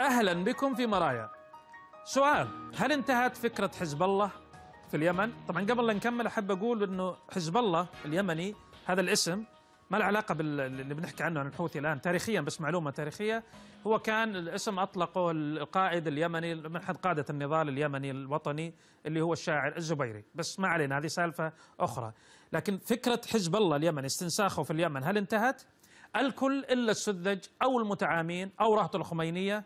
أهلا بكم في مرايا سؤال هل انتهت فكرة حزب الله في اليمن طبعا قبل لا نكمل أحب أقول أنه حزب الله اليمني هذا الاسم ما له علاقة باللي بنحكي عنه عن الحوثي الآن تاريخيا بس معلومة تاريخية هو كان الاسم أطلقه القائد اليمني من أحد قادة النضال اليمني الوطني اللي هو الشاعر الزبيري بس ما علينا هذه سالفة أخرى لكن فكرة حزب الله اليمني استنساخه في اليمن هل انتهت؟ الكل إلا السذج أو المتعامين أو رهط الخمينية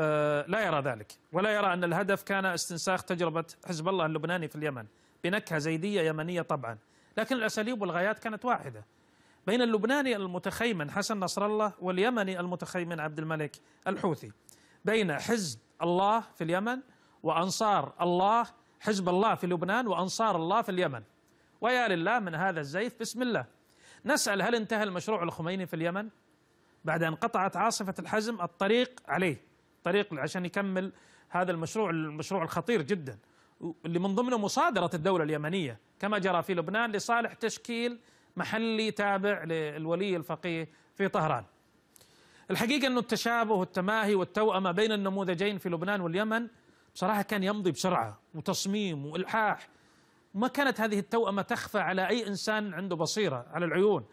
آه، لا يرى ذلك ولا يرى أن الهدف كان استنساخ تجربة حزب الله اللبناني في اليمن بنكهة زيدية يمنية طبعا لكن الأساليب والغايات كانت واحدة بين اللبناني المتخيمن حسن نصر الله واليمني المتخيمن عبد الملك الحوثي بين حزب الله في اليمن وأنصار الله حزب الله في لبنان وأنصار الله في اليمن ويا لله من هذا الزيف بسم الله نسأل هل انتهى المشروع الخميني في اليمن بعد أن قطعت عاصفة الحزم الطريق عليه طريق عشان يكمل هذا المشروع المشروع الخطير جدا اللي من ضمنه مصادرة الدولة اليمنية كما جرى في لبنان لصالح تشكيل محلي تابع للولي الفقيه في طهران الحقيقة أنه التشابه والتماهي والتوأمة بين النموذجين في لبنان واليمن بصراحة كان يمضي بسرعة وتصميم وإلحاح ما كانت هذه التوأمة تخفى على أي إنسان عنده بصيرة على العيون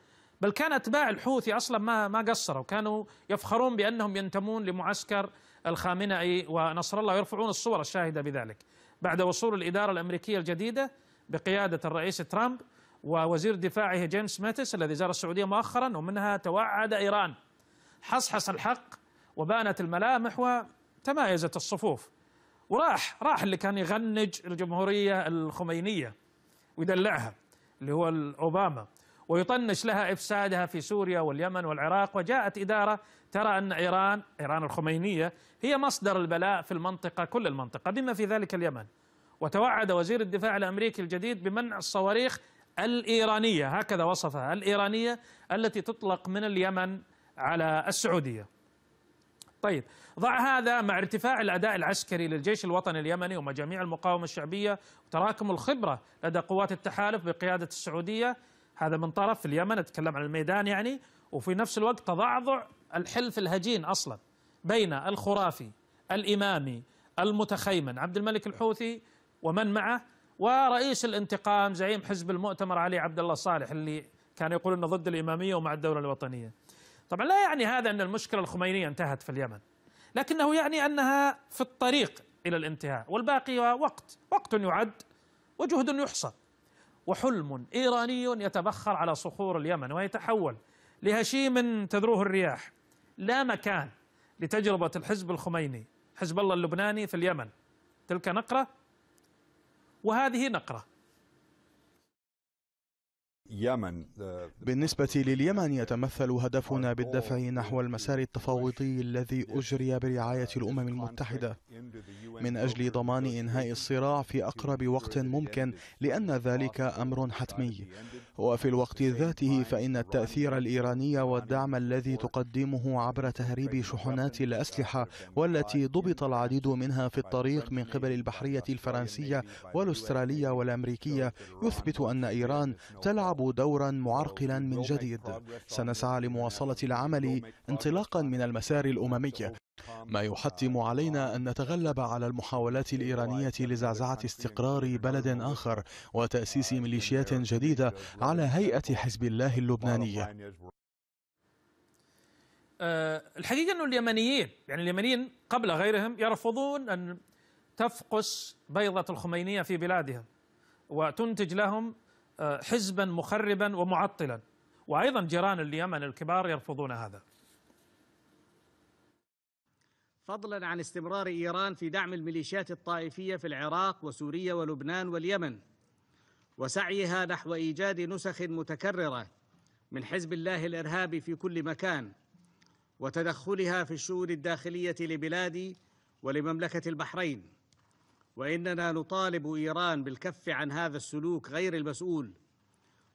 بل كان أتباع الحوثي أصلا ما ما قصروا كانوا يفخرون بأنهم ينتمون لمعسكر الخامنئي ونصر الله يرفعون الصور الشاهدة بذلك بعد وصول الإدارة الأمريكية الجديدة بقيادة الرئيس ترامب ووزير دفاعه جيمس ماتس الذي زار السعودية مؤخرا ومنها توعد إيران حصحص الحق وبانت الملامح وتمايزت الصفوف وراح راح اللي كان يغنج الجمهورية الخمينية ويدلعها اللي هو أوباما ويطنش لها إفسادها في سوريا واليمن والعراق وجاءت إدارة ترى أن إيران إيران الخمينية هي مصدر البلاء في المنطقة كل المنطقة بما في ذلك اليمن وتوعد وزير الدفاع الأمريكي الجديد بمنع الصواريخ الإيرانية هكذا وصفها الإيرانية التي تطلق من اليمن على السعودية طيب ضع هذا مع ارتفاع الأداء العسكري للجيش الوطني اليمني ومجاميع المقاومة الشعبية وتراكم الخبرة لدى قوات التحالف بقيادة السعودية هذا من طرف اليمن اتكلم عن الميدان يعني وفي نفس الوقت تضعضع الحلف الهجين اصلا بين الخرافي الامامي المتخيمن عبد الملك الحوثي ومن معه ورئيس الانتقام زعيم حزب المؤتمر علي عبد الله صالح اللي كان يقول انه ضد الاماميه ومع الدوله الوطنيه. طبعا لا يعني هذا ان المشكله الخمينيه انتهت في اليمن، لكنه يعني انها في الطريق الى الانتهاء، والباقي وقت، وقت يعد وجهد يحصى. وحلم إيراني يتبخر على صخور اليمن ويتحول لهشيم تذروه الرياح لا مكان لتجربة الحزب الخميني حزب الله اللبناني في اليمن تلك نقرة وهذه نقرة يمن آه، بالنسبة لليمن يتمثل هدفنا بالدفع نحو المسار التفاوضي الذي أجري برعاية الأمم المتحدة من أجل ضمان إنهاء الصراع في أقرب وقت ممكن لأن ذلك أمر حتمي وفي الوقت ذاته فإن التأثير الإيراني والدعم الذي تقدمه عبر تهريب شحنات الأسلحة والتي ضبط العديد منها في الطريق من قبل البحرية الفرنسية والأسترالية والأمريكية يثبت أن إيران تلعب دورا معرقلا من جديد سنسعى لمواصلة العمل انطلاقا من المسار الأممي ما يحتم علينا أن نتغلب على المحاولات الإيرانية لزعزعة استقرار بلد آخر وتأسيس ميليشيات جديدة على هيئة حزب الله اللبنانية آه، الحقيقة أنه اليمنيين يعني اليمنيين قبل غيرهم يرفضون أن تفقس بيضة الخمينية في بلادهم وتنتج لهم آه، حزبا مخربا ومعطلا وأيضا جيران اليمن الكبار يرفضون هذا فضلا عن استمرار إيران في دعم الميليشيات الطائفية في العراق وسوريا ولبنان واليمن وسعيها نحو ايجاد نسخ متكرره من حزب الله الارهابي في كل مكان وتدخلها في الشؤون الداخليه لبلادي ولمملكه البحرين واننا نطالب ايران بالكف عن هذا السلوك غير المسؤول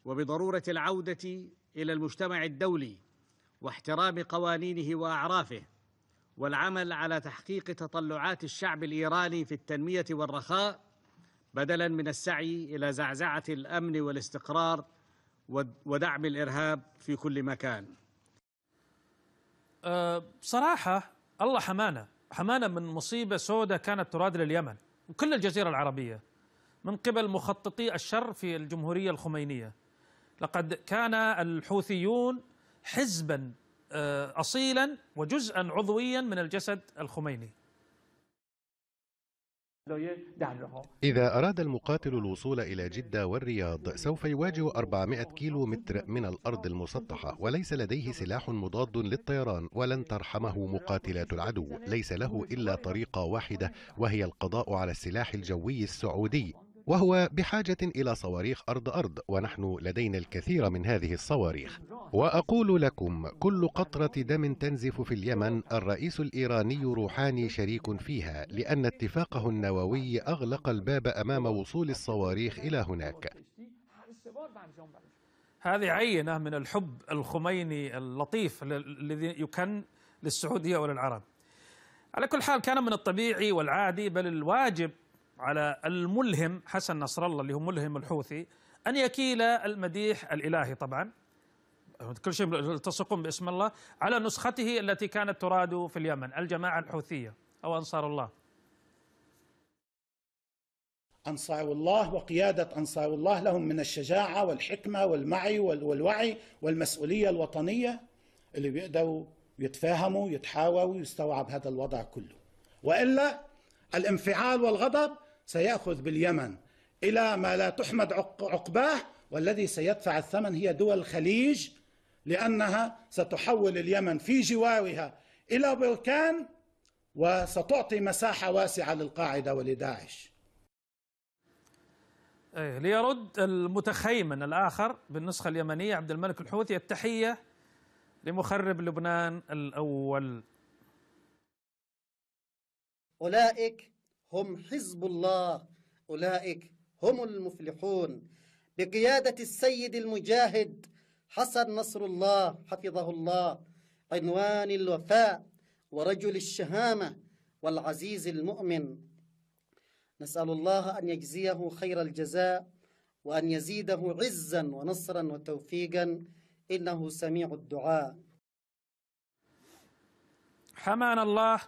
وبضروره العوده الى المجتمع الدولي واحترام قوانينه واعرافه والعمل على تحقيق تطلعات الشعب الايراني في التنميه والرخاء بدلا من السعي الى زعزعه الامن والاستقرار ودعم الارهاب في كل مكان. أه بصراحه الله حمانا، حمانا من مصيبه سوداء كانت تراد لليمن وكل الجزيره العربيه من قبل مخططي الشر في الجمهوريه الخمينيه. لقد كان الحوثيون حزبا أه، اصيلا وجزءا عضويا من الجسد الخميني. إذا أراد المقاتل الوصول إلى جدة والرياض سوف يواجه 400 كيلو متر من الأرض المسطحة وليس لديه سلاح مضاد للطيران ولن ترحمه مقاتلات العدو ليس له إلا طريقة واحدة وهي القضاء على السلاح الجوي السعودي وهو بحاجة إلى صواريخ أرض-أرض ونحن لدينا الكثير من هذه الصواريخ وأقول لكم كل قطرة دم تنزف في اليمن الرئيس الإيراني روحاني شريك فيها لأن اتفاقه النووي أغلق الباب أمام وصول الصواريخ إلى هناك هذه عينة من الحب الخميني اللطيف الذي يكن للسعودية وللعرب على كل حال كان من الطبيعي والعادي بل الواجب على الملهم حسن نصر الله اللي هو ملهم الحوثي أن يكيل المديح الإلهي طبعا كل شيء يلتصقون باسم الله على نسخته التي كانت تراد في اليمن الجماعة الحوثية أو أنصار الله أنصار الله وقيادة أنصار الله لهم من الشجاعة والحكمة والمعي والوعي والمسؤولية الوطنية اللي بيقدروا يتفاهموا يتحاوروا يستوعب هذا الوضع كله وإلا الانفعال والغضب سيأخذ باليمن إلى ما لا تحمد عقباه والذي سيدفع الثمن هي دول الخليج لأنها ستحول اليمن في جوارها إلى بركان وستعطي مساحة واسعة للقاعدة ولداعش أيه ليرد المتخيمن الآخر بالنسخة اليمنية عبد الملك الحوثي التحية لمخرب لبنان الأول أولئك هم حزب الله أولئك هم المفلحون بقيادة السيد المجاهد حسن نصر الله حفظه الله عنوان الوفاء ورجل الشهامة والعزيز المؤمن نسأل الله أن يجزيه خير الجزاء وأن يزيده عزا ونصرا وتوفيقا إنه سميع الدعاء حمان الله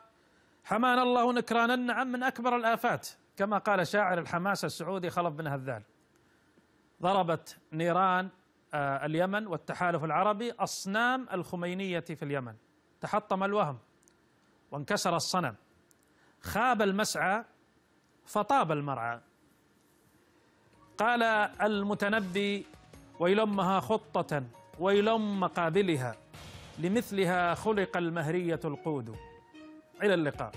حمانا الله نكرانا نعم من أكبر الآفات كما قال شاعر الحماسة السعودي خلف بن هذال ضربت نيران آه، اليمن والتحالف العربي أصنام الخمينية في اليمن تحطم الوهم وانكسر الصنم خاب المسعى فطاب المرعى قال المتنبي ويلمها خطة ويلم مقابلها لمثلها خلق المهرية القود إلى اللقاء